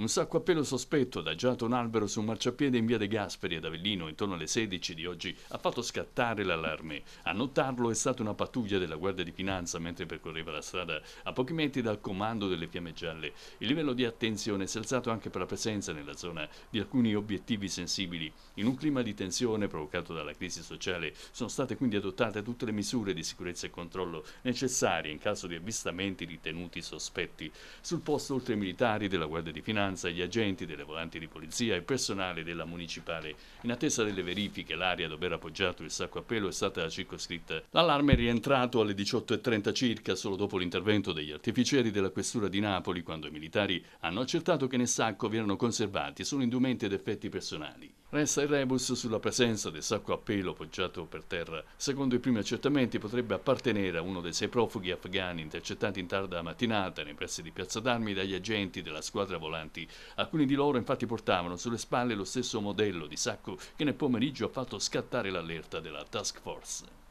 Un sacco a pelo sospetto, adagiato un albero su un marciapiede in via De Gasperi ad Avellino intorno alle 16 di oggi, ha fatto scattare l'allarme. A notarlo è stata una pattuglia della Guardia di Finanza mentre percorreva la strada a pochi metri dal comando delle fiamme gialle. Il livello di attenzione si è alzato anche per la presenza nella zona di alcuni obiettivi sensibili. In un clima di tensione provocato dalla crisi sociale sono state quindi adottate tutte le misure di sicurezza e controllo necessarie in caso di avvistamenti ritenuti sospetti. Sul posto oltre ai militari della Guardia di Finanza vigilanza, gli agenti, delle volanti di polizia e personale della municipale. In attesa delle verifiche, l'area dove era appoggiato il sacco a pelo è stata circoscritta. L'allarme è rientrato alle 18.30 circa, solo dopo l'intervento degli artificieri della questura di Napoli, quando i militari hanno accertato che nel sacco vi erano conservati solo indumenti ed effetti personali. Resta il rebus sulla presenza del sacco a pelo poggiato per terra. Secondo i primi accertamenti potrebbe appartenere a uno dei sei profughi afghani intercettati in tarda mattinata nei pressi di Piazza d'Armi dagli agenti della squadra volanti. Alcuni di loro infatti portavano sulle spalle lo stesso modello di sacco che nel pomeriggio ha fatto scattare l'allerta della task force.